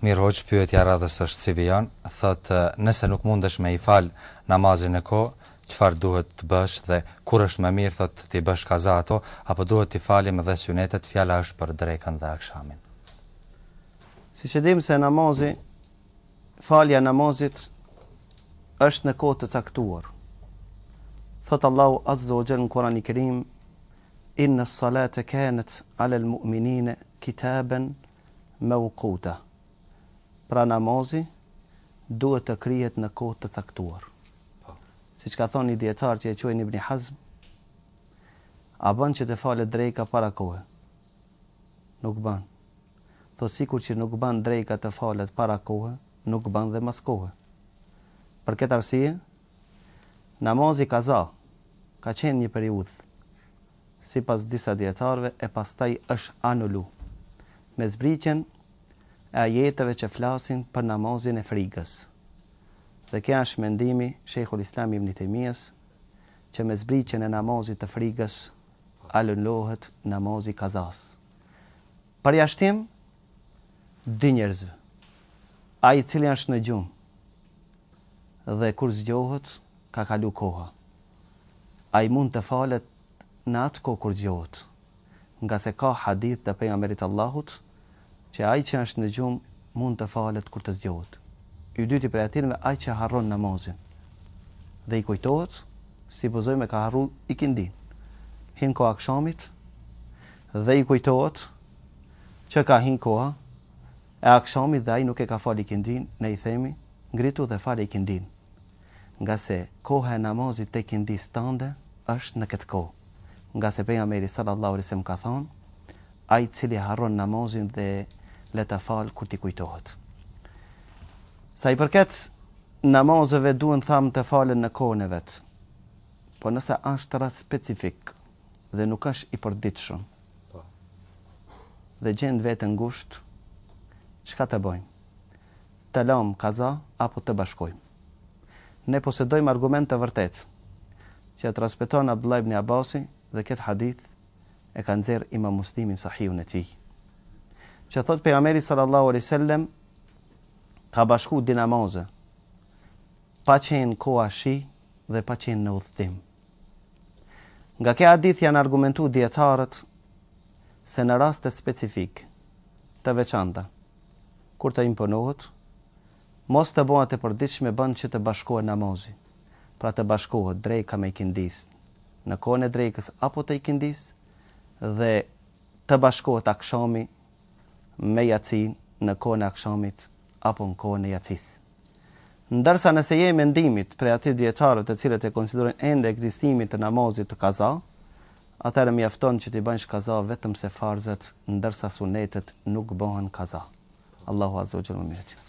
Mirë hoqë ja radhës është si thot thëtë nëse nuk mundesh me i falë namazin e ko, qëfar duhet të bësh dhe kur është me mirë thëtë të i bësh kaza ato, apo duhet të i falim dhe sënetet fjala është për drejkan dhe akshamin. Si që dim se namazi, falja namazit është në kohë të caktuar. Thëtë Allahu azzë o gjelë në Koran i Kerim, inë në salatë e kenët alë mu'minine kitaben me u kuta pra namazi duhet të krijet në kohë të caktuar. Po. Si që ka thonë një djetar që e quaj një bëni hazm, a bën që të falet drejka para kohë? Nuk bën. Tho sikur që nuk bën drejka të falet para kohë, nuk bën dhe mas kohë. Për këtë arsie, namazi ka za, ka qenë një periudhë, si pas disa djetarve e pas taj është anullu. Me zbriqen, e ajeteve që flasin për namazin e frigës. Dhe kja është mendimi, Shekhur Islam ibn i që me zbriqen e namazit të frigës, alënlohet namazit kazas. Për jashtim, dy njerëzve, a i cili është në gjumë, dhe kur zgjohët, ka kalu koha. A i mund të falet në atë ko kur zgjohët, nga se ka hadith dhe pejë Ameritë Allahut, që ai që është në gjumë mund të falet kur të zgjohet. I dyti për atin me ai që harron namazin dhe i kujtohet si po me ka harru i kindi. Hin ko akşamit dhe i kujtohet që ka hin koa e akşamit dhe ai nuk e ka fali i kindi ne i themi ngritu dhe fali i kindi. Nga se koha e namazit të kindi stande është në këtë kohë. Nga se penga sallallahu alaihi risalat lauris më ka thonë ai cili harron namazin dhe le të falë kur ti kujtohet. Sa i përket namazëve duen thamë të falën në kone vetë, po nëse ashtë të ratë specifik dhe nuk është i përditë shumë, po. dhe gjendë vetë në ngushtë, që ka të bojmë? Të lëm kaza apo të bashkojmë? Ne posedojmë argument të vërtetë, që e traspetonë Abdullah ibn një abasi dhe këtë hadith e kanë zerë ima muslimin sahihun në tijë që thot pejgamberi sallallahu alaihi wasallam ka bashku dinamoze pa qenë koha shi dhe pa qenë në udhtim. Nga kja adith janë argumentu djetarët se në raste specifik të veçanta, kur të imponohet, mos të bonat e me bënd që të bashkohet namozi, pra të bashkohet drejka me i kindis, në kone drejkës apo të i kindis, dhe të bashkohet akshomi me jacin në kone akshamit apo në kone jacis. Ndërsa nëse jemi ndimit prej ati djeqarët e cilët e konsiderojnë endë e të namazit të kaza, atërë mi afton që ti bëjnë kaza vetëm se farzët ndërsa sunetet nuk bëhen kaza. Allahu Azogjër më mirëtjë.